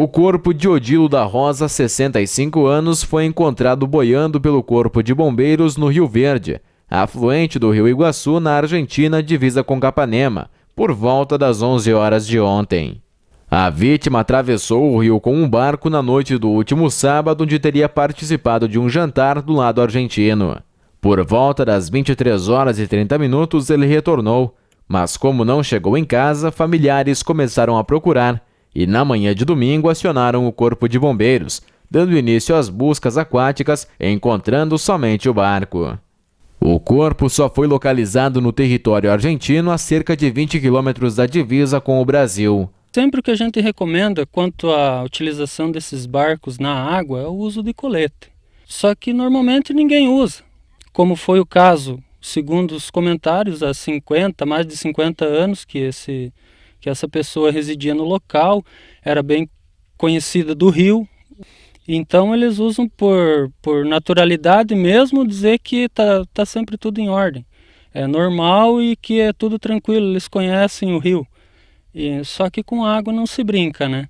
O corpo de Odilo da Rosa, 65 anos, foi encontrado boiando pelo Corpo de Bombeiros no Rio Verde, afluente do Rio Iguaçu, na Argentina, divisa com Capanema, por volta das 11 horas de ontem. A vítima atravessou o rio com um barco na noite do último sábado, onde teria participado de um jantar do lado argentino. Por volta das 23 horas e 30 minutos, ele retornou, mas como não chegou em casa, familiares começaram a procurar e, na manhã de domingo, acionaram o Corpo de Bombeiros, dando início às buscas aquáticas, encontrando somente o barco. O corpo só foi localizado no território argentino a cerca de 20 quilômetros da divisa com o Brasil. Sempre o que a gente recomenda quanto à utilização desses barcos na água é o uso de colete. Só que normalmente ninguém usa, como foi o caso, segundo os comentários, há 50, mais de 50 anos que esse que essa pessoa residia no local, era bem conhecida do rio. Então eles usam por, por naturalidade mesmo dizer que está tá sempre tudo em ordem. É normal e que é tudo tranquilo, eles conhecem o rio. E, só que com água não se brinca, né?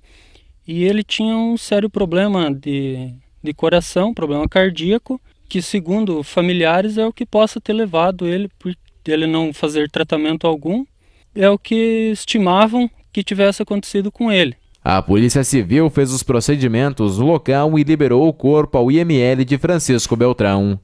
E ele tinha um sério problema de, de coração, problema cardíaco, que segundo familiares é o que possa ter levado ele, por ele não fazer tratamento algum, é o que estimavam que tivesse acontecido com ele. A Polícia Civil fez os procedimentos no local e liberou o corpo ao IML de Francisco Beltrão.